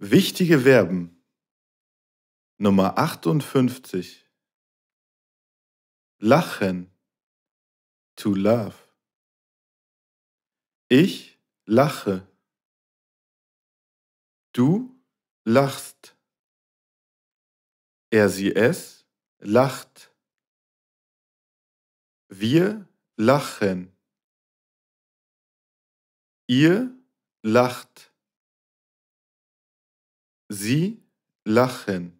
Wichtige Verben. Nummer 58. Lachen. To love. Ich lache. Du lachst. Er sie es lacht. Wir lachen. Ihr lacht. Sie lachen.